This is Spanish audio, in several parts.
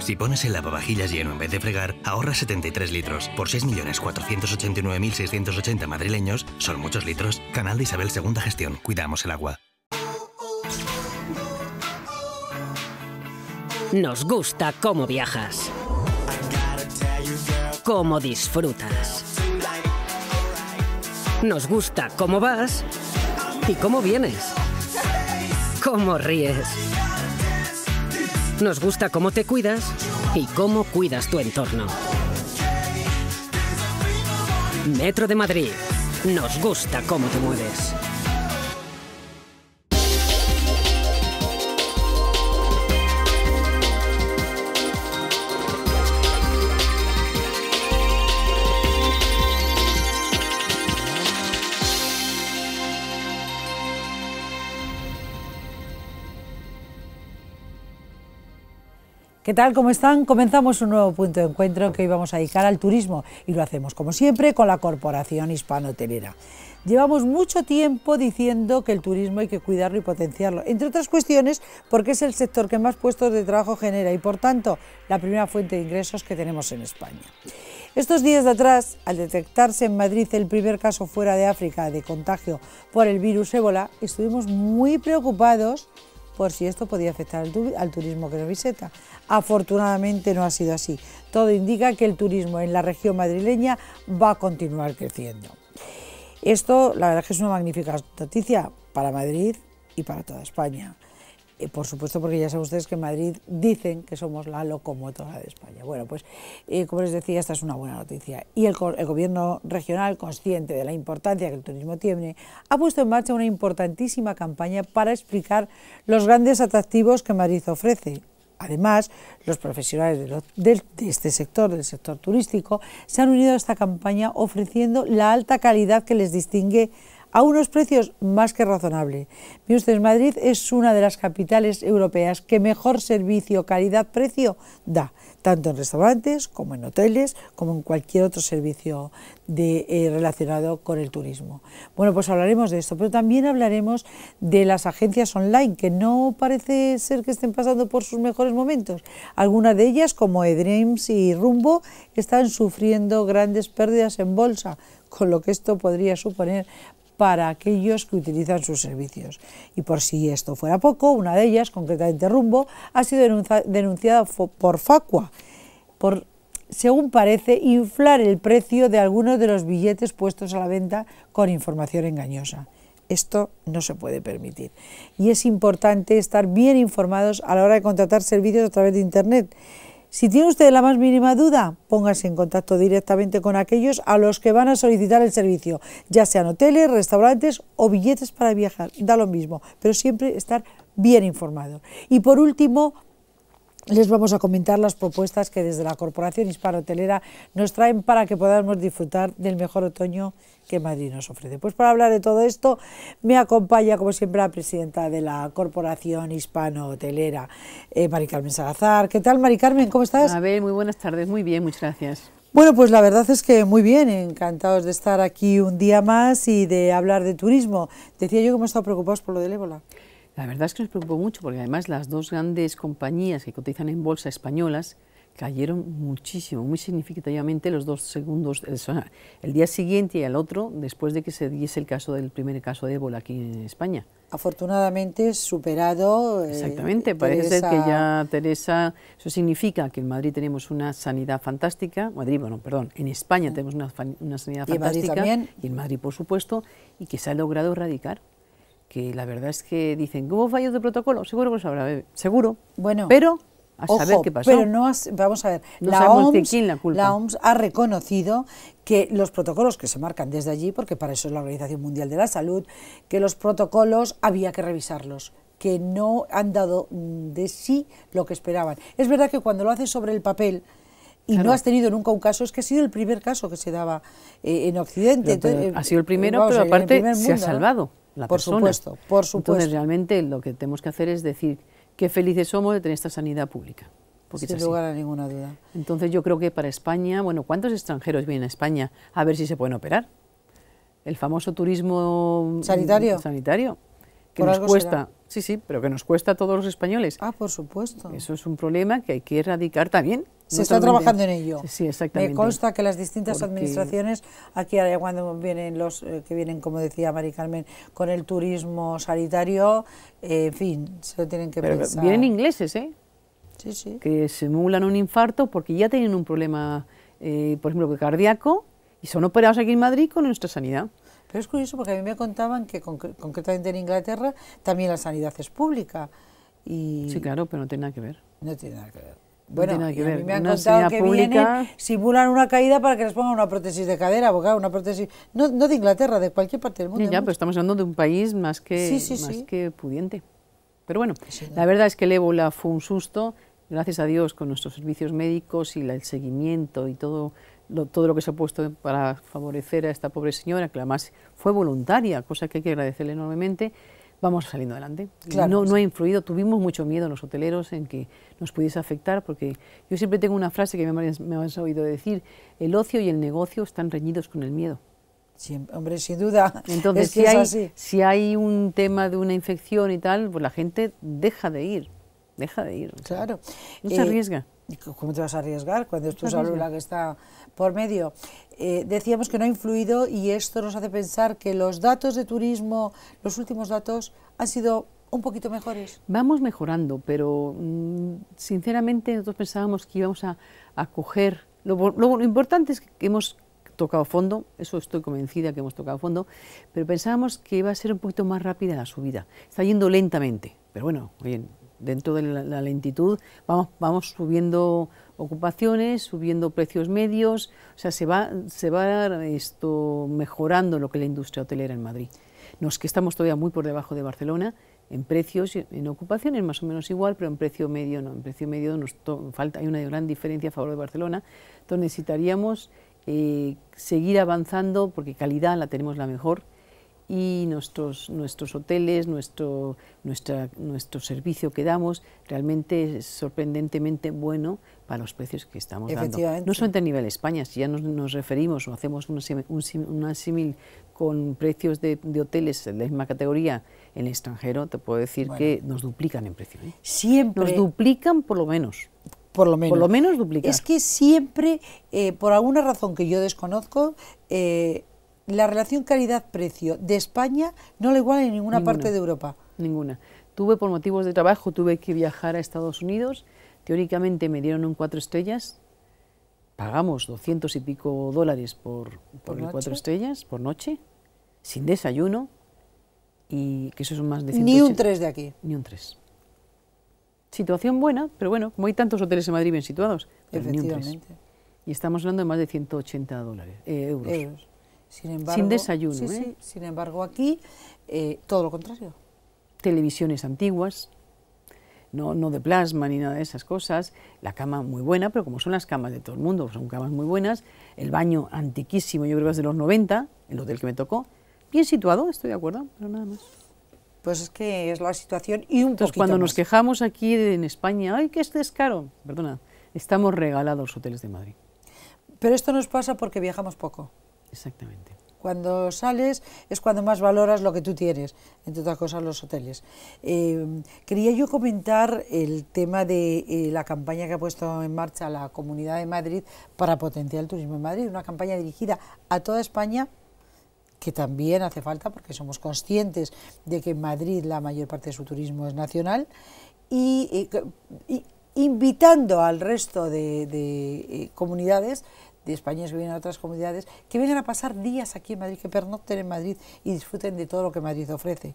Si pones el lavavajillas lleno en vez de fregar, ahorras 73 litros. Por 6.489.680 madrileños, son muchos litros. Canal de Isabel segunda Gestión. Cuidamos el agua. Nos gusta cómo viajas. Cómo disfrutas. Nos gusta cómo vas y cómo vienes. Cómo ríes nos gusta cómo te cuidas y cómo cuidas tu entorno. Metro de Madrid. Nos gusta cómo te mueves. ¿Qué tal? ¿Cómo están? Comenzamos un nuevo punto de encuentro que hoy vamos a dedicar al turismo y lo hacemos como siempre con la Corporación Hispano-Hotelera. Llevamos mucho tiempo diciendo que el turismo hay que cuidarlo y potenciarlo, entre otras cuestiones porque es el sector que más puestos de trabajo genera y por tanto la primera fuente de ingresos que tenemos en España. Estos días de atrás, al detectarse en Madrid el primer caso fuera de África de contagio por el virus ébola, estuvimos muy preocupados por si esto podía afectar al, turismo que nos visita. Afortunadamente no ha sido así. Todo indica que el turismo en la región madrileña va a continuar creciendo. Esto, la verdad, es una magnífica noticia para Madrid y para toda España. Eh, por supuesto, porque ya saben ustedes que en Madrid dicen que somos la locomotora de España. Bueno, pues eh, como les decía, esta es una buena noticia. Y el, gobierno regional, consciente de la importancia que el turismo tiene, ha puesto en marcha una importantísima campaña para explicar los grandes atractivos que Madrid ofrece. Además, los profesionales de este sector, del sector turístico, se han unido a esta campaña ofreciendo la alta calidad que les distingue a unos precios más que razonables... Miren ustedes, Madrid es una de las capitales europeas que mejor servicio, calidad, precio da, tanto en restaurantes como en hoteles, como en cualquier otro servicio de, eh, relacionado con el turismo. Bueno, pues hablaremos de esto, pero también hablaremos de las agencias online, que no parece ser que estén pasando por sus mejores momentos. Algunas de ellas, como eDreams y Rumbo, están sufriendo grandes pérdidas en bolsa, con lo que esto podría suponer para aquellos que utilizan sus servicios. Y por si esto fuera poco, una de ellas, concretamente Rumbo, ha sido denunciada por Facua por, según parece, inflar el precio de algunos de los billetes puestos a la venta con información engañosa. Esto no se puede permitir. Y es importante estar bien informados a la hora de contratar servicios a través de Internet si tiene usted la más mínima duda, póngase en contacto directamente con aquellos a los que van a solicitar el servicio, ya sean hoteles, restaurantes o billetes para viajar, da lo mismo, pero siempre estar bien informado. Y por último, les vamos a comentar las propuestas que desde la Corporación Hispano-Hotelera nos traen para que podamos disfrutar del mejor otoño que Madrid nos ofrece. Pues para hablar de todo esto me acompaña como siempre la presidenta de la Corporación Hispano-Hotelera, eh, Mari Carmen Salazar. ¿Qué tal Mari Carmen? ¿Cómo estás? A ver, muy buenas tardes, muy bien, muchas gracias. Bueno, pues la verdad es que muy bien, encantados de estar aquí un día más y de hablar de turismo. Decía yo que hemos estado preocupados por lo del ébola. La verdad es que nos preocupó mucho porque además las dos grandes compañías que cotizan en bolsa españolas cayeron muchísimo, muy significativamente los dos segundos, el, día siguiente y el otro, después de que se diese el caso del primer caso de ébola aquí en España. Afortunadamente superado. Eh, Exactamente, parece ser que ya Teresa, eso significa que en Madrid tenemos una sanidad fantástica, Madrid, bueno, perdón, en España tenemos una, sanidad fantástica, y en Madrid por supuesto, y que se ha logrado erradicar que la verdad es que dicen, ¿cómo fallos de protocolo? Seguro que lo sabrá, bebé. Seguro. Bueno. Pero a saber qué pasó. Pero no vamos a ver, la, OMS, ha reconocido que los protocolos que se marcan desde allí, porque para eso es la Organización Mundial de la Salud, que los protocolos había que revisarlos que no han dado mm, de sí lo que esperaban. Es verdad que cuando lo haces sobre el papel y no has tenido nunca un caso, es que ha sido el primer caso que se daba eh, en Occidente. ha sido el eh, primero, pero aparte se ha salvado por supuesto, por supuesto. Entonces, realmente lo que tenemos que hacer es decir qué felices somos de tener esta sanidad pública. Sin lugar a ninguna duda. Entonces, yo creo que para España, bueno, ¿cuántos extranjeros vienen a España a ver si se pueden operar? El famoso turismo mm, sanitario. sanitario que nos cuesta Sí, sí, pero que nos cuesta a todos los españoles. Ah, por supuesto. Eso es un problema que hay que erradicar también. Se está trabajando en ello. Sí, exactamente. Me consta que las distintas administraciones, aquí ahora cuando vienen los eh, que vienen, como decía Mari Carmen, con el turismo sanitario, eh, en fin, se lo tienen que pero pensar. Vienen ingleses, ¿eh? Sí, sí. Que simulan un infarto porque ya tienen un problema, eh, por ejemplo, cardíaco, y son operados aquí en Madrid con nuestra sanidad. Pero es curioso porque a mí me contaban que concretamente en Inglaterra también la sanidad es pública. Y sí, claro, pero no tiene nada que ver. No tiene nada que ver. Bueno, a mí me han contado que vienen, simulan una caída para que les pongan una prótesis de cadera, abogado, una prótesis, no, no, de Inglaterra, de cualquier parte del mundo. Sí, ya, pero estamos hablando de un país más que, más que pudiente. Pero bueno, la verdad es que el ébola fue un susto, gracias a Dios con nuestros servicios médicos y el seguimiento y todo todo lo que se ha puesto para favorecer a esta pobre señora, que además fue voluntaria, cosa que hay que agradecerle enormemente, vamos saliendo adelante. no, ha influido, tuvimos mucho miedo los hoteleros en que nos pudiese afectar, porque yo siempre tengo una frase que me, me has oído decir, el ocio y el negocio están reñidos con el miedo. hombre, sin duda. Entonces, si, hay, un tema de una infección y tal, pues la gente deja de ir, deja de ir. Claro. no se eh, arriesga. ¿Cómo te vas a arriesgar cuando es tu salud la que está por medio? Eh, decíamos que no ha influido y esto nos hace pensar que los datos de turismo, los últimos datos, han sido un poquito mejores. Vamos mejorando, pero mm, sinceramente nosotros pensábamos que íbamos a, coger... Lo, lo importante es que hemos tocado fondo, eso estoy convencida que hemos tocado fondo, pero pensábamos que iba a ser un poquito más rápida la subida. Está yendo lentamente, pero bueno, bien, dentro de la, lentitud, vamos, vamos subiendo ocupaciones, subiendo precios medios, o sea, se va, se va esto mejorando lo que la industria hotelera en Madrid. nos que estamos todavía muy por debajo de Barcelona, en precios, y en ocupaciones más o menos igual, pero en precio medio no, en precio medio nos falta, hay una gran diferencia a favor de Barcelona, entonces necesitaríamos eh, seguir avanzando porque calidad la tenemos la mejor, y nuestros, nuestros hoteles, nuestro, nuestra, nuestro servicio que damos realmente es sorprendentemente bueno para los precios que estamos dando. No solamente a nivel España, si ya nos, referimos o hacemos una, un, un símil con precios de, hoteles de la misma categoría en el extranjero, te puedo decir que nos duplican en precio. ¿eh? Siempre. Nos duplican por lo menos. Por lo menos. Por lo menos duplican. Es que siempre, eh, por alguna razón que yo desconozco, eh, la relación calidad-precio de España no la iguala en ninguna, parte de Europa. Ninguna. Tuve por motivos de trabajo, tuve que viajar a Estados Unidos, teóricamente me dieron un cuatro estrellas, pagamos doscientos y pico dólares por, por, cuatro estrellas por noche, sin desayuno, y que eso son más de Ni un tres de aquí. Ni un tres. Situación buena, pero bueno, como hay tantos hoteles en Madrid bien situados, Y estamos hablando de más de 180 dólares, eh, euros. Sin, desayuno. ¿eh? sin embargo, aquí eh, todo lo contrario. Televisiones antiguas, no, no, de plasma ni nada de esas cosas. La cama muy buena, pero como son las camas de todo el mundo, son camas muy buenas. El baño antiquísimo, yo creo que es de los 90, el hotel que me tocó. Bien situado, estoy de acuerdo, pero nada más. Pues es que es la situación y un Entonces, cuando nos quejamos aquí en España, ¡ay, que este es caro! Perdona, estamos regalados los hoteles de Madrid. Pero esto nos pasa porque viajamos poco. Exactamente. Cuando sales es cuando más valoras lo que tú tienes, entre otras cosas los hoteles. Eh, quería yo comentar el tema de eh, la campaña que ha puesto en marcha la Comunidad de Madrid para potenciar el turismo en Madrid, una campaña dirigida a toda España que también hace falta porque somos conscientes de que en Madrid la mayor parte de su turismo es nacional y, eh, invitando al resto de, de comunidades españoles que vienen a otras comunidades, que vengan a pasar días aquí en Madrid, que pernocten en Madrid y disfruten de todo lo que Madrid ofrece.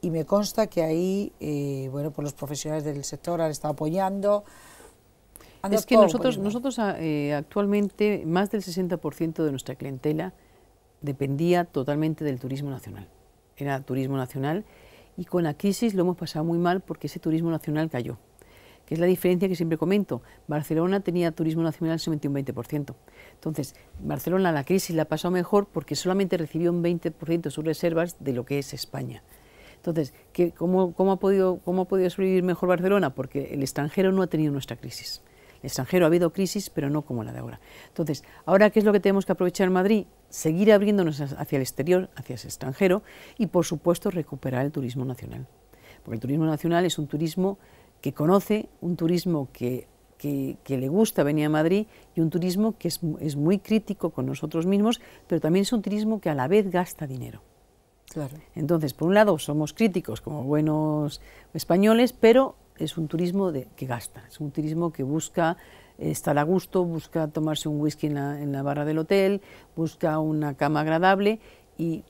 Y me consta que ahí, eh, bueno, pues los profesionales del sector han estado apoyando, es que nosotros, nosotros ah, eh, actualmente más del 60% de nuestra clientela dependía totalmente del turismo nacional. Era turismo nacional y con la crisis lo hemos pasado muy mal porque ese turismo nacional cayó, que es la diferencia que siempre comento. Barcelona tenía turismo nacional solamente un 20%. Entonces, Barcelona la crisis la ha pasado mejor porque solamente recibió un 20% de sus reservas de lo que es España. Entonces, cómo, ha podido, ¿cómo ha podido sobrevivir mejor Barcelona? Porque el extranjero no ha tenido nuestra crisis. El extranjero ha habido crisis, pero no como la de ahora. Entonces, ¿ahora qué es lo que tenemos que aprovechar en Madrid? Seguir abriéndonos hacia el exterior, hacia el extranjero y, por supuesto, recuperar el turismo nacional. Porque el turismo nacional es un turismo que conoce, un turismo que que, le gusta venir a Madrid y un turismo que es, muy crítico con nosotros mismos, pero también es un turismo que a la vez gasta dinero. Entonces, por un lado, somos críticos como buenos españoles, pero es un turismo que gasta, es un turismo que busca eh, estar a gusto, busca tomarse un whisky en la, barra del hotel, busca una cama agradable y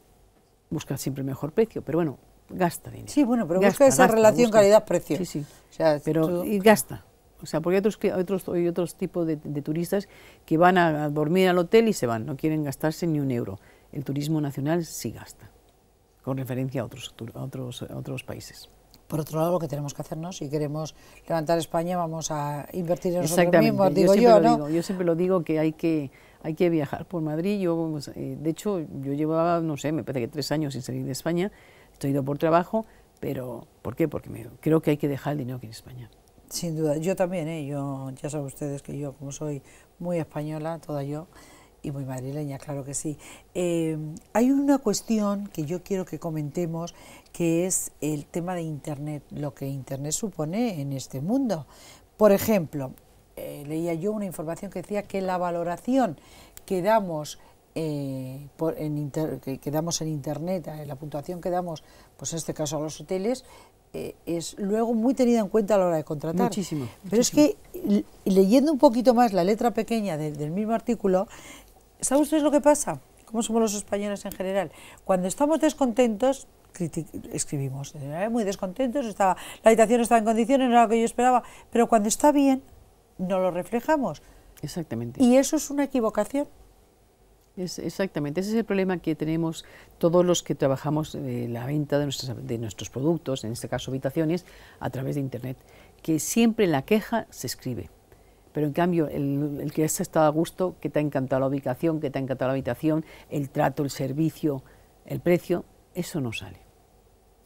busca siempre mejor precio, pero bueno, gasta dinero. Sí, bueno, pero busca esa relación calidad-precio. Sí, sí. pero y gasta. O sea, porque hay otros, otros, hay otros tipos de, turistas que van a, dormir al hotel y se van, no quieren gastarse ni un euro. El turismo nacional sí gasta, con referencia a otros, otros, otros países. Por otro lado, lo que tenemos que hacernos, si queremos levantar España, vamos a invertir en nosotros mismos, digo yo, ¿no? yo siempre lo digo que hay que, hay que viajar por Madrid. Yo, pues, eh, de hecho, yo llevaba, no sé, me parece que tres años sin salir de España, estoy ido por trabajo, pero ¿por qué? Porque creo que hay que dejar el dinero aquí en España. Sin duda, yo también, ¿eh? yo, ya saben ustedes que yo, como soy muy española, toda yo, y muy madrileña, claro que sí. Em, hay una cuestión que yo quiero que comentemos, que es el tema de Internet, lo que Internet supone en este mundo. Por ejemplo, eh, leía yo una información que decía que la valoración que damos eh, en en internet, eh, la puntuación que damos, pues en este caso a los hoteles, eh, es luego muy tenida en cuenta a la hora de contratar. Muchísimo. Pero es que leyendo un poquito más la letra pequeña del mismo artículo, ¿saben ustedes lo que pasa? ¿Cómo somos los españoles en general? Cuando estamos descontentos, escribimos, muy descontentos, estaba, la habitación estaba en condiciones, no era lo que yo esperaba, pero cuando está bien, no lo reflejamos. Exactamente. Y eso es una equivocación. Es, exactamente, ese es el problema que tenemos todos los que trabajamos la venta de, nuestros productos, en este caso habitaciones, a través de Internet, que siempre en la queja se escribe. Pero en cambio, el, el que has estado a gusto, que te ha encantado la ubicación, que te ha encantado la habitación, el trato, el servicio, el precio, eso no sale.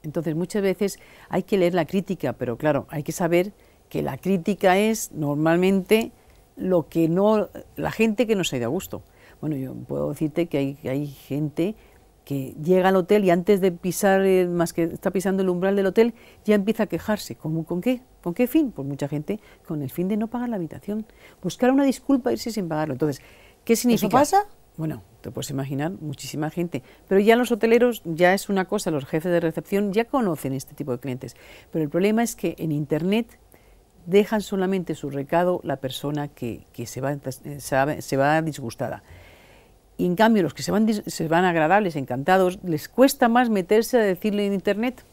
Entonces, muchas veces hay que leer la crítica, pero claro, hay que saber que la crítica es normalmente lo que no la gente que no se ha ido a gusto. Bueno, yo puedo decirte que hay, gente que llega al hotel y antes de pisar, eh, más que está pisando el umbral del hotel, ya empieza a quejarse. ¿Con, qué? ¿Con qué fin? Pues mucha gente con el fin de no pagar la habitación. Buscar una disculpa e irse sin pagarlo. Entonces, ¿qué significa? ¿Eso pasa? Bueno, te puedes imaginar, muchísima gente. Pero ya los hoteleros, ya es una cosa, los jefes de recepción ya conocen este tipo de clientes. Pero el problema es que en Internet dejan solamente su recado la persona que, eh, se va disgustada. Y en cambio, los que se van, se van agradables, encantados, les cuesta más meterse a decirle en Internet.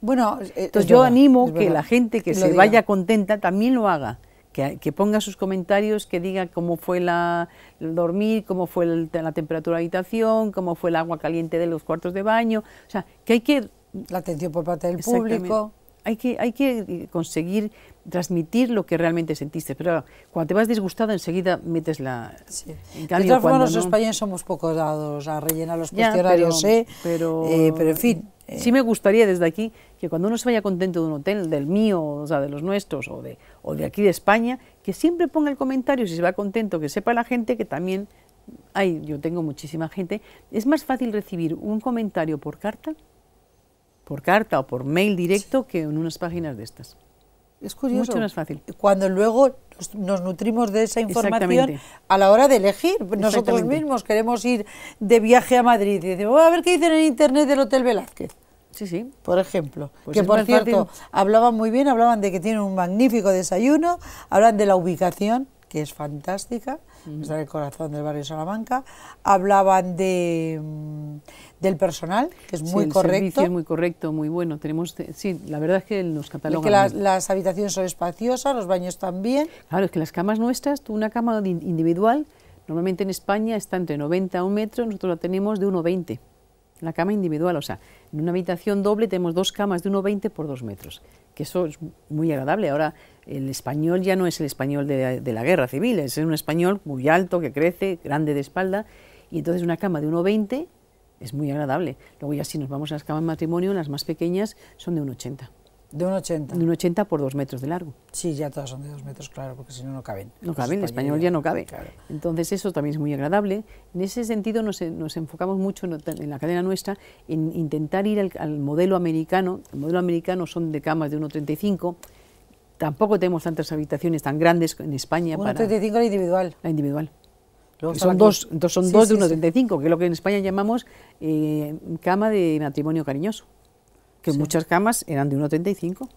Bueno, entonces yo animo que la gente que se vaya contenta también lo haga. Que, ponga sus comentarios, que diga cómo fue la, el dormir, cómo fue la temperatura de la habitación, cómo fue el agua caliente de los cuartos de baño. O sea, que hay que... La atención por parte del público hay que, hay que eh, conseguir transmitir lo que realmente sentiste. Pero cuando te vas disgustado, enseguida metes la... de los españoles somos poco dados a rellenar los cuestionarios, pero, ¿eh? Eh, Pero, en fin. Sí me gustaría desde aquí que cuando uno se vaya contento de un hotel, del mío, o sea, de los nuestros, o de, o de aquí de España, que siempre ponga el comentario, si se va contento, que sepa la gente que también... hay, yo tengo muchísima gente. Es más fácil recibir un comentario por carta por carta o por mail directo que en unas páginas de estas. Es curioso. Mucho fácil. Cuando luego nos nutrimos de esa información a la hora de elegir. Nosotros mismos queremos ir de viaje a Madrid y voy oh, a ver qué dicen en internet del Hotel Velázquez. Sí, sí. Por ejemplo. Pues que por cierto, hablaban muy bien, hablaban de que tienen un magnífico desayuno, hablan de la ubicación, que es fantástica el corazón del barrio Salamanca. Hablaban de, mm, del personal, que es muy correcto. es muy correcto, muy bueno. Tenemos, sí, la verdad es que nos catalogan. las, habitaciones son espaciosas, los baños también. Claro, es que las camas nuestras, una cama individual, normalmente en España está entre 90 a 1 metro, nosotros la tenemos de 1,20 la cama individual, o sea, en una habitación doble tenemos dos camas de 1,20 por 2 metros, que eso es muy agradable. Ahora el español ya no es el español de, la guerra civil, es un español muy alto, que crece, grande de espalda, y entonces una cama de 1,20 es muy agradable. Luego ya si nos vamos a las camas de matrimonio, las más pequeñas son de 1,80. ¿De 1,80? De 1,80 por dos metros de largo. Sí, ya todas son de dos metros, claro, porque si no, no caben. No caben, el pues español ya no cabe. Entonces eso también es muy agradable. En ese sentido nos, enfocamos mucho en, la cadena nuestra en intentar ir al, al modelo americano. El modelo americano son de camas de 1,35 Tampoco tenemos tantas habitaciones tan grandes en España. Bueno, para 35 la individual. La individual. son dos, son dos de 1,35, que es lo que en España llamamos eh, cama de matrimonio cariñoso. Que muchas camas eran de 1,35.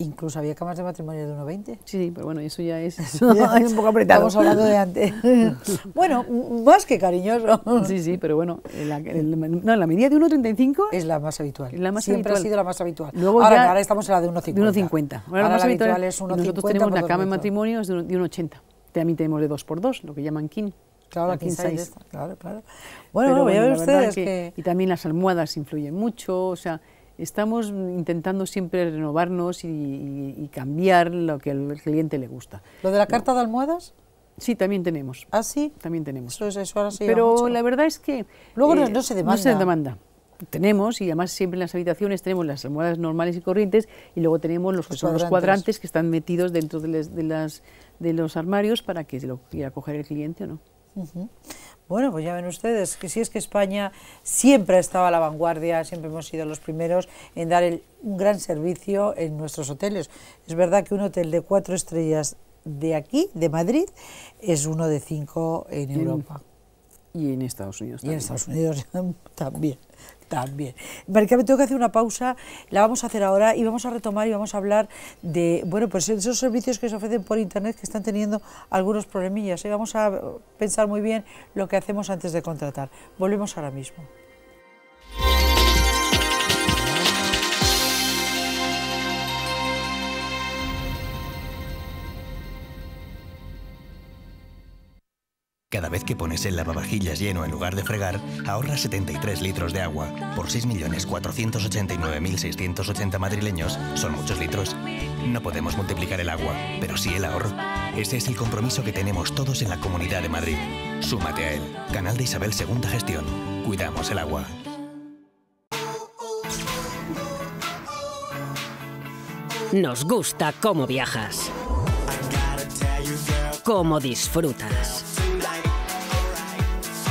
Incluso había camas de matrimonio de 1,20. Sí, pero bueno, eso ya es... Eso ya es un poco apretado. Estamos hablando de antes. bueno, más que cariñoso. Sí, sí, pero bueno, la, no, la medida de 1,35... Es la más habitual. La más Siempre habitual. ha sido la más habitual. ahora, ahora estamos en la de 1,50. De 1,50. la, más habitual es 1,50. Nosotros tenemos la cama de matrimonio de 1,80. También tenemos de 2x2, lo que llaman kin. Claro, la size. 6. Claro, claro. Bueno, pero, bueno, voy a ver ustedes que... Y también las almohadas influyen mucho, o sea estamos intentando siempre renovarnos y, cambiar lo que al cliente le gusta. ¿Lo de la carta de almohadas? Sí, también tenemos. ¿Ah, sí? También tenemos. Pero la verdad es que... Luego eh, no se demanda. No se demanda. Tenemos, y además siempre en las habitaciones tenemos las almohadas normales y corrientes, y luego tenemos los, cuadrantes. que están metidos dentro de, las, de los armarios para que lo quiera coger el cliente o no. Bueno, pues ya ven ustedes que si es que España siempre ha estado a la vanguardia, siempre hemos sido los primeros en dar un gran servicio en nuestros hoteles. Es verdad que un hotel de cuatro estrellas de aquí, de Madrid, es uno de cinco en Europa. Y en Estados Unidos también. Y en Estados Unidos también. También. me tengo que hacer una pausa, la vamos a hacer ahora y vamos a retomar y vamos a hablar de, bueno, pues esos servicios que se ofrecen por internet que están teniendo algunos problemillas y ¿eh? vamos a pensar muy bien lo que hacemos antes de contratar. Volvemos ahora mismo. Cada vez que pones el lavavajillas lleno en lugar de fregar, ahorras 73 litros de agua. Por 6.489.680 madrileños son muchos litros. No podemos multiplicar el agua, pero sí el ahorro. Ese es el compromiso que tenemos todos en la Comunidad de Madrid. Súmate a él. Canal de Isabel Segunda Gestión. Cuidamos el agua. Nos gusta cómo viajas. Cómo disfrutas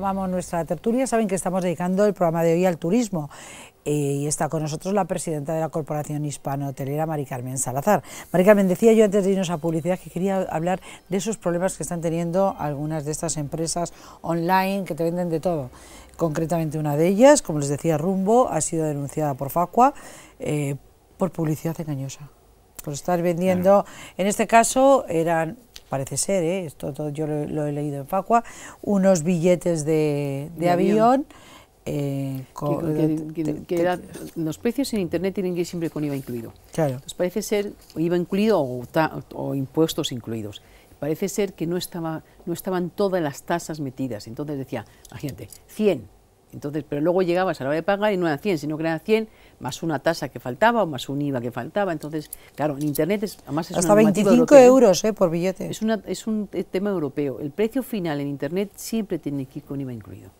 Vamos nuestra tertulia. Saben que estamos dedicando el programa de hoy al turismo eh, y está con nosotros la presidenta de la Corporación Hispano-Hotelera, Mari Carmen Salazar. Mari Carmen, decía yo antes de irnos a publicidad que quería hablar de esos problemas que están teniendo algunas de estas empresas online que te venden de todo. Concretamente una de ellas, como les decía, Rumbo, ha sido denunciada por Facua eh, por publicidad engañosa. por estar vendiendo, en este caso eran parece ser, ¿eh? esto todo yo lo, he leído en Pacua, unos billetes de, avión. Eh, con, los precios en internet tienen que ir siempre con IVA incluido. Claro. Entonces parece ser IVA incluido o, impuestos incluidos parece ser que no, estaba, no estaban todas las tasas metidas. Entonces decía, la gente 100, entonces, pero luego llegabas a la hora de pagar y no era 100, sino que era 100 más una tasa que faltaba o más un IVA que faltaba. Entonces, claro, en Internet es, además Hasta 25 euros eh, por billete. Es, una, es un tema europeo. El precio final en Internet siempre tiene que ir con IVA incluido.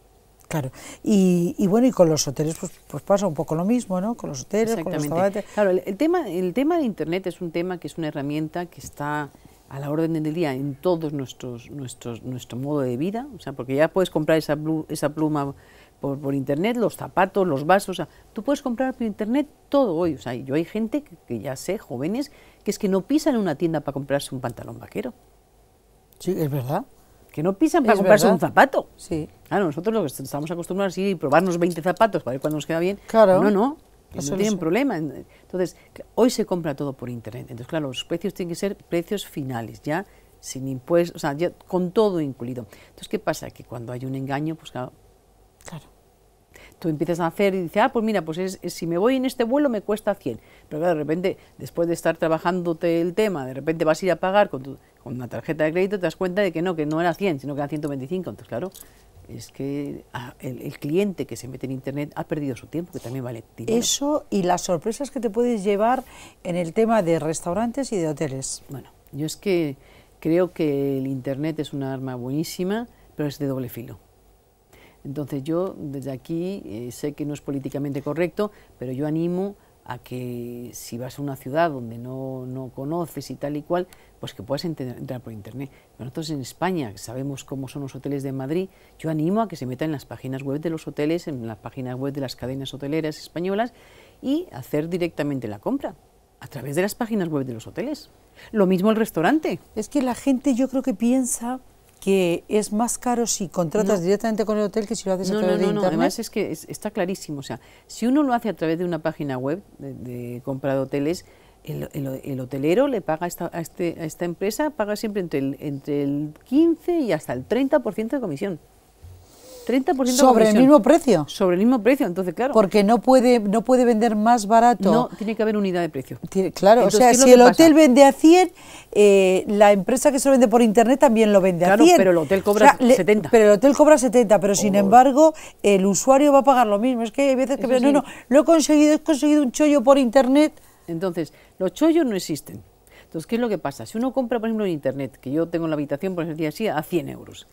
Claro, y, bueno, y con los hoteles pues, pues, pasa un poco lo mismo, ¿no? Con los hoteles, con los Claro, el, tema, el tema de Internet es un tema que es una herramienta que está a la orden del día en todos nuestros, nuestros nuestro modo de vida, o sea, porque ya puedes comprar esa, blu, esa pluma por, internet los zapatos, los vasos. tú puedes comprar por internet todo hoy. O sea, yo hay gente que, ya sé, jóvenes, que es que no pisan en una tienda para comprarse un pantalón vaquero. Sí, es verdad. Que no pisan para comprarse un zapato. Sí. Claro, nosotros lo que estamos acostumbrados a ir y probarnos 20 zapatos para ver cuándo nos queda bien. Claro. No, no. no tienen problema. Entonces, hoy se compra todo por internet. Entonces, claro, los precios tienen que ser precios finales, ya sin impuestos, o sea, ya con todo incluido. Entonces, ¿qué pasa? Que cuando hay un engaño, pues claro, Claro. Tú empiezas a hacer y dices, ah, pues mira, pues es, si me voy en este vuelo me cuesta 100. Pero claro, de repente, después de estar trabajándote el tema, de repente vas a ir a pagar con, una tarjeta de crédito, te das cuenta de que no, que no era 100, sino que era 125. Entonces, claro, es que ah, el, el, cliente que se mete en internet ha perdido su tiempo, que también vale dinero. Eso y las sorpresas que te puedes llevar en el tema de restaurantes y de hoteles. Bueno, yo es que creo que el internet es una arma buenísima, pero es de doble filo. Entonces yo desde aquí eh, sé que no es políticamente correcto, pero yo animo a que si vas a una ciudad donde no, conoces y tal y cual, pues que puedas entrar por internet. Pero nosotros en España, que sabemos cómo son los hoteles de Madrid, yo animo a que se metan en las páginas web de los hoteles, en las páginas web de las cadenas hoteleras españolas y hacer directamente la compra a través de las páginas web de los hoteles. Lo mismo el restaurante. Es que la gente yo creo que piensa que es más caro si contratas directamente con el hotel que si lo haces a través de internet. además es que está clarísimo, o sea, si uno lo hace a través de una página web de, compra de hoteles, el, hotelero le paga este, a, esta empresa, paga siempre entre el, entre el 15 y hasta el 30% de comisión sobre el mismo precio. Sobre el mismo precio, entonces claro. Porque no puede no puede vender más barato. No, tiene que haber unidad de precio. claro, o sea, si el hotel vende a 100, eh, la empresa que se vende por internet también lo vende a 100. pero el hotel cobra 70. pero el hotel cobra 70, pero sin oh. embargo, el usuario va a pagar lo mismo. Es que hay veces que no, no, no, lo he conseguido, he conseguido un chollo por internet. Entonces, los chollos no existen. Entonces, ¿qué es lo que pasa? Si uno compra, por ejemplo, en internet, que yo tengo en la habitación, por ejemplo, así, a 100 euros,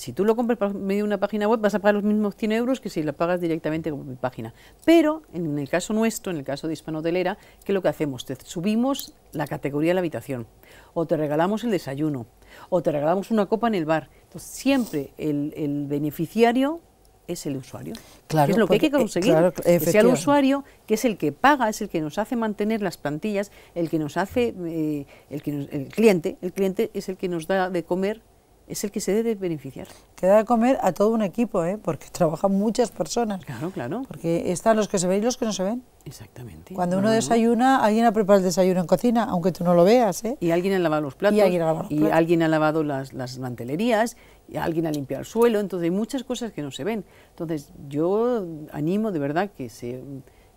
si tú lo compras por medio de una página web, vas a pagar los mismos 100 euros que si la pagas directamente con mi página. Pero en el caso nuestro, en el caso de Hispano Hotelera, ¿qué es lo que hacemos? Te subimos la categoría de la habitación, o te regalamos el desayuno, o te regalamos una copa en el bar. Entonces, siempre el, beneficiario es el usuario. Claro, es lo que hay que eh, conseguir. Es el usuario que es el que paga, es el que nos hace mantener las plantillas, el que nos hace, eh, el cliente, el cliente es el que nos da de comer es el que se debe beneficiar. Queda da de comer a todo un equipo, ¿eh? porque trabajan muchas personas. Claro, claro. Porque están los que se ven y los que no se ven. Exactamente. Cuando uno desayuna, alguien ha preparado el desayuno en cocina, aunque tú no lo veas. ¿eh? Y alguien ha lavado los platos. Y alguien ha lavado, y alguien ha lavado las, mantelerías, y alguien ha limpiado el suelo. Entonces hay muchas cosas que no se ven. Entonces yo animo de verdad que se,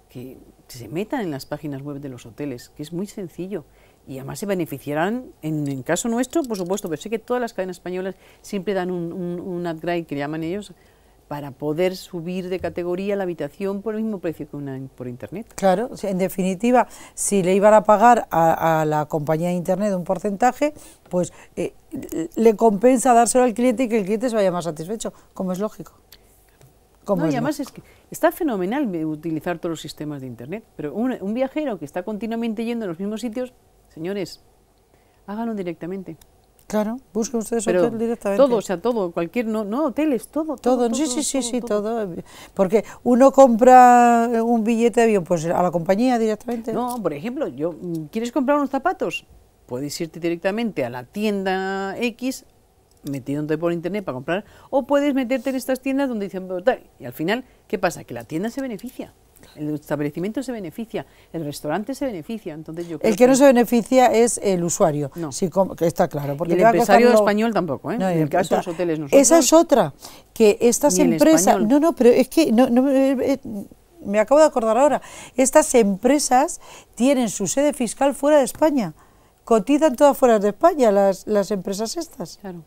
que se metan en las páginas web de los hoteles, que es muy sencillo y además se beneficiarán, en el caso nuestro, por supuesto, pero sé que todas las cadenas españolas siempre dan un, upgrade que llaman ellos para poder subir de categoría la habitación por el mismo precio que una por internet. Claro, en definitiva, si le iban a pagar a, la compañía de internet un porcentaje, pues eh, le compensa dárselo al cliente y que el cliente se vaya más satisfecho, como es lógico. Como no, y además es que Está fenomenal utilizar todos los sistemas de Internet, pero un, un, viajero que está continuamente yendo a los mismos sitios Señores, háganlo directamente. Claro, busquen ustedes directamente. Todo, o sea, todo, cualquier, no, no hoteles, todo. Todo, sí, sí, sí, sí, todo, Porque uno compra eh, un billete de avión, pues a la compañía directamente. No, por ejemplo, yo mm, ¿quieres comprar unos zapatos? Puedes irte directamente a la tienda X, metiéndote por internet para comprar, o puedes meterte en estas tiendas donde dicen, y al final, ¿qué pasa? Que la tienda se beneficia el establecimiento se beneficia, el restaurante se beneficia. Entonces yo creo el que, no se beneficia es el usuario, no. está claro. Porque el empresario español tampoco, ¿eh? en el caso los hoteles nosotros, Esa es otra, que estas empresas... No, no, pero es que... No, no eh, eh, me acabo de acordar ahora, estas empresas tienen su sede fiscal fuera de España, cotizan todas fuera de España las, las empresas estas. Claro.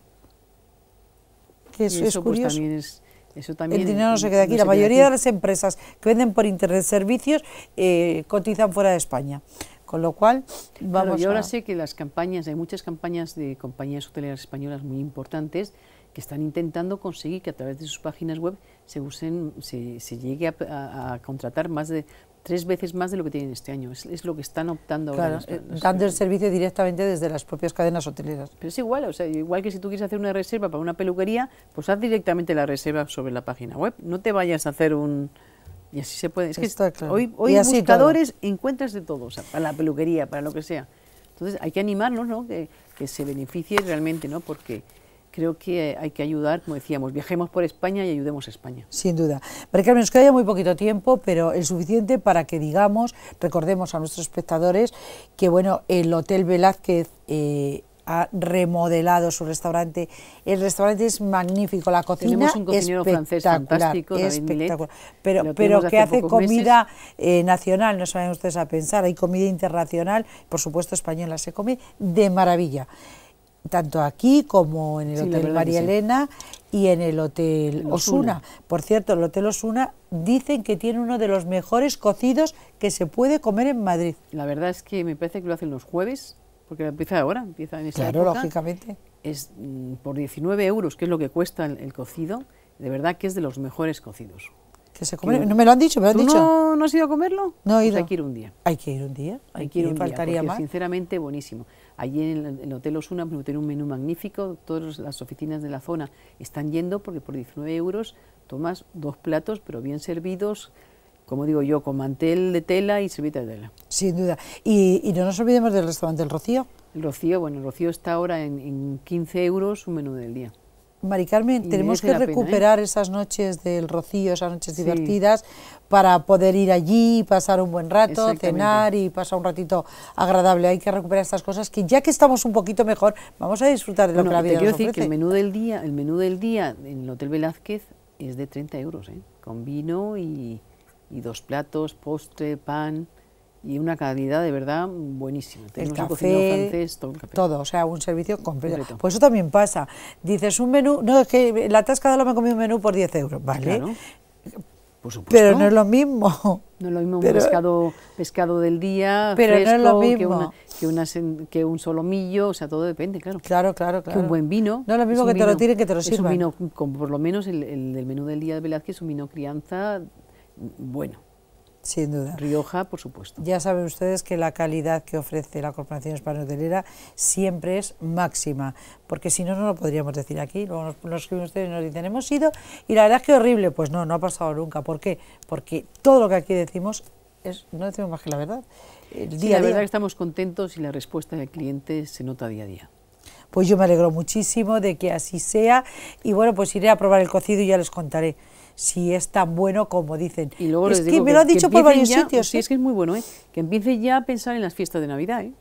Que eso pues, es curioso el dinero no se queda aquí. la mayoría de las empresas que venden por Internet servicios eh, cotizan fuera de España. Con lo cual, vamos yo ahora sé que las campañas, hay muchas campañas de compañías hoteleras españolas muy importantes que están intentando conseguir que a través de sus páginas web se usen, se, llegue a, contratar más de tres veces más de lo que tienen este año. Es, lo que están optando ahora. Eh, dando el servicio directamente desde las propias cadenas hoteleras. Pero es igual, o sea, igual que si tú quieres hacer una reserva para una peluquería, pues haz directamente la reserva sobre la página web. No te vayas a hacer un... Y así se puede. Es que Está hoy, hoy buscadores encuentras de todo, o sea, para la peluquería, para lo que sea. Entonces hay que animarnos, ¿no? Que, que se beneficie realmente, ¿no? Porque creo que hay que ayudar, como decíamos, viajemos por España y ayudemos a España. Sin duda. María Carmen, nos queda muy poquito tiempo, pero el suficiente para que digamos, recordemos a nuestros espectadores, que bueno, el Hotel Velázquez... Eh, ha remodelado su restaurante. El restaurante es magnífico, la cocina Tenemos un cocinero francés fantástico, espectacular. pero, pero que hace comida eh, nacional, no se ustedes a pensar, hay comida internacional, por supuesto española se come de maravilla tanto aquí como en el Hotel María Elena y en el Hotel Osuna. Por cierto, el Hotel Osuna dicen que tiene uno de los mejores cocidos que se puede comer en Madrid. La verdad es que me parece que lo hacen los jueves, porque empieza ahora, empieza en esta Claro, lógicamente. Es mm, por 19 euros, que es lo que cuesta el, cocido, de verdad que es de los mejores cocidos. Que se come, no me lo han dicho, han dicho. No, has ido a comerlo? No he pues ido. hay que ir un día. Hay que ir un día. Hay que ir un, día, faltaría Sinceramente, buenísimo. Allí en el, Hotel Osuna tenemos pues, tiene un menú magnífico, todas las oficinas de la zona están yendo porque por 19 euros tomas dos platos, pero bien servidos, como digo yo, con mantel de tela y servita de tela. Sin duda. Y, no nos olvidemos del restaurante El Rocío. El Rocío, bueno, el Rocío está ahora en 15 euros un menú del día. Mari tenemos que ¿eh? recuperar esas noches del rocío, esas noches divertidas, para poder ir allí, pasar un buen rato, cenar y pasar un ratito agradable. Hay que recuperar estas cosas que ya que estamos un poquito mejor, vamos a disfrutar de lo que la vida quiero decir que el menú del día, el menú del día en el Hotel Velázquez es de 30 euros, ¿eh? con vino y, y dos platos, postre, pan y una calidad de verdad buenísima. el café, francés, todo o sea, un servicio completo. Pues eso también pasa. Dices un menú, no, es que la tasca de lo me comí un menú por 10 euros, ¿vale? Pero no es lo mismo. No es lo mismo un pescado, pescado del día, pero Que, que, un solomillo, o sea, todo depende, claro. Claro, claro, claro. Que un buen vino. No es lo mismo que te lo tiren que te lo sirvan. Es un vino, por lo menos el, del menú del día de Velázquez, es un vino crianza mm, bueno. Sin duda. Rioja, por supuesto. Ya saben ustedes que la calidad que ofrece la Corporación Española Hotelera siempre es máxima, porque si no, no lo podríamos decir aquí. Luego nos, escriben ustedes y nos dicen, hemos ido, y la verdad es que horrible. Pues no, no ha pasado nunca. ¿Por qué? Porque todo lo que aquí decimos, es, no decimos más que la verdad. El día la día. verdad que estamos contentos y la respuesta del cliente se nota día a día pues yo me alegro muchísimo de que así sea y bueno, pues iré a probar el cocido y ya les contaré si es tan bueno como dicen. Y luego es que, me lo han dicho por varios sitios. Sí, es ¿eh? que es muy bueno, ¿eh? que empiece ya a pensar en las fiestas de Navidad. ¿eh?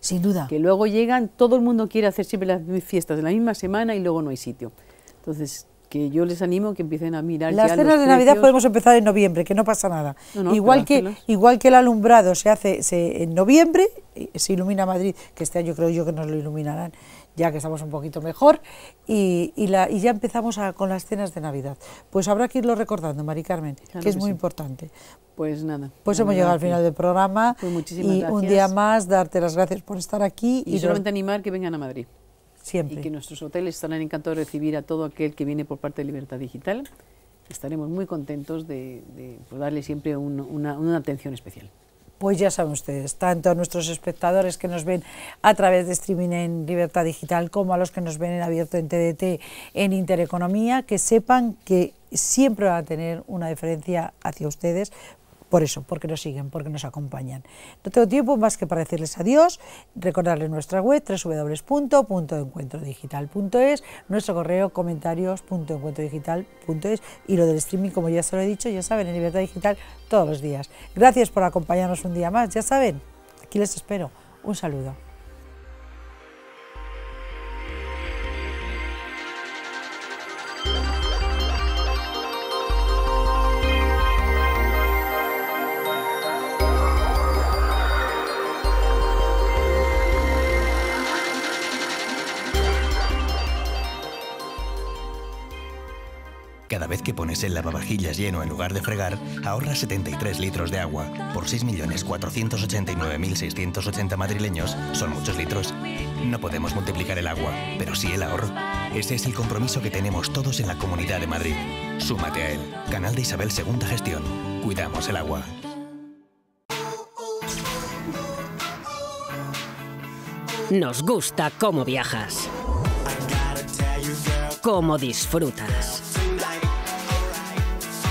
Sin duda. Que luego llegan, todo el mundo quiere hacer siempre las fiestas de la misma semana y luego no hay sitio. Entonces, que yo les animo que empiecen a mirar. Las cenas de Navidad podemos empezar en noviembre, que no pasa nada. igual, que, igual que el alumbrado se hace en noviembre, se ilumina Madrid, que este año creo yo que nos lo iluminarán, ya que estamos un poquito mejor, y, ya empezamos con las cenas de Navidad. Pues habrá que irlo recordando, Mari Carmen, que es muy importante. Pues nada. Pues hemos llegado al final del programa. Pues muchísimas y un día más, darte las gracias por estar aquí. Y, solamente animar que vengan a Madrid. Siempre. Y que nuestros hoteles estarán encantados de recibir a todo aquel que viene por parte de Libertad Digital. Estaremos muy contentos de, pues, darle siempre una atención especial. Pues ya saben ustedes, tanto a nuestros espectadores que nos ven a través de streaming en Libertad Digital como a los que nos ven en abierto en TDT en Intereconomía, que sepan que siempre van a tener una diferencia hacia ustedes por eso, porque nos siguen, porque nos acompañan. No tengo tiempo más que para decirles adiós, recordarles nuestra web www.encuentrodigital.es, nuestro correo comentarios.encuentrodigital.es y lo del streaming, como ya se lo he dicho, ya saben, en Libertad Digital todos los días. Gracias por acompañarnos un día más, ya saben, aquí les espero. Un saludo. Cada vez que pones el lavavajillas lleno en lugar de fregar, ahorras 73 litros de agua. Por 6.489.680 madrileños, son muchos litros. No podemos multiplicar el agua, pero sí el ahorro. Ese es el compromiso que tenemos todos en la Comunidad de Madrid. Súmate a él. Canal de Isabel Segunda Gestión. Cuidamos el agua. Nos gusta cómo viajas. Cómo disfrutas